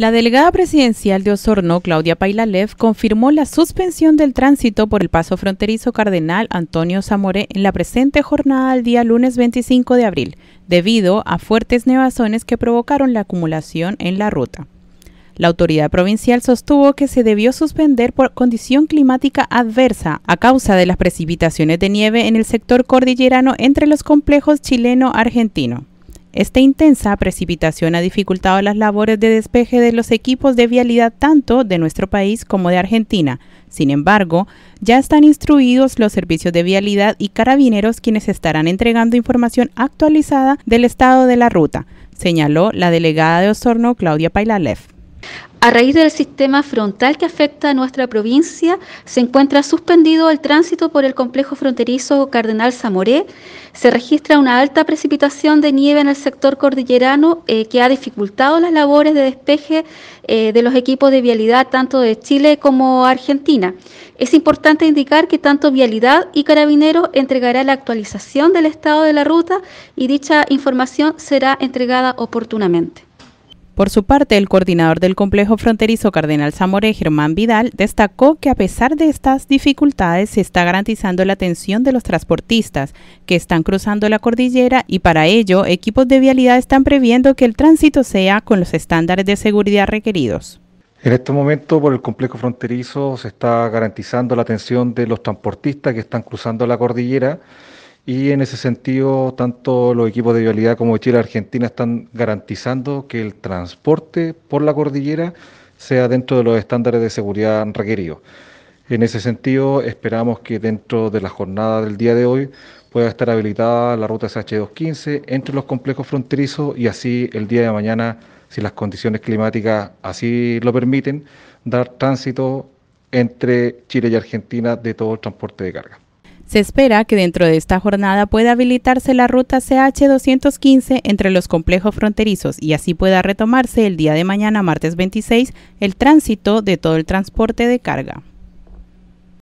La delegada presidencial de Osorno, Claudia Pailalev, confirmó la suspensión del tránsito por el paso fronterizo Cardenal Antonio Zamoré en la presente jornada del día lunes 25 de abril, debido a fuertes nevazones que provocaron la acumulación en la ruta. La autoridad provincial sostuvo que se debió suspender por condición climática adversa a causa de las precipitaciones de nieve en el sector cordillerano entre los complejos chileno-argentino. Esta intensa precipitación ha dificultado las labores de despeje de los equipos de vialidad tanto de nuestro país como de Argentina. Sin embargo, ya están instruidos los servicios de vialidad y carabineros quienes estarán entregando información actualizada del estado de la ruta, señaló la delegada de Osorno Claudia Pailalev. A raíz del sistema frontal que afecta a nuestra provincia, se encuentra suspendido el tránsito por el complejo fronterizo Cardenal Zamoré. Se registra una alta precipitación de nieve en el sector cordillerano eh, que ha dificultado las labores de despeje eh, de los equipos de vialidad tanto de Chile como Argentina. Es importante indicar que tanto Vialidad y Carabineros entregará la actualización del estado de la ruta y dicha información será entregada oportunamente. Por su parte, el coordinador del complejo fronterizo Cardenal Zamoré, Germán Vidal, destacó que a pesar de estas dificultades se está garantizando la atención de los transportistas que están cruzando la cordillera y para ello equipos de vialidad están previendo que el tránsito sea con los estándares de seguridad requeridos. En este momento, por el complejo fronterizo se está garantizando la atención de los transportistas que están cruzando la cordillera y en ese sentido, tanto los equipos de vialidad como Chile Argentina están garantizando que el transporte por la cordillera sea dentro de los estándares de seguridad requeridos. En ese sentido, esperamos que dentro de la jornada del día de hoy pueda estar habilitada la ruta SH215 entre los complejos fronterizos y así el día de mañana, si las condiciones climáticas así lo permiten, dar tránsito entre Chile y Argentina de todo el transporte de carga. Se espera que dentro de esta jornada pueda habilitarse la ruta CH215 entre los complejos fronterizos y así pueda retomarse el día de mañana, martes 26, el tránsito de todo el transporte de carga.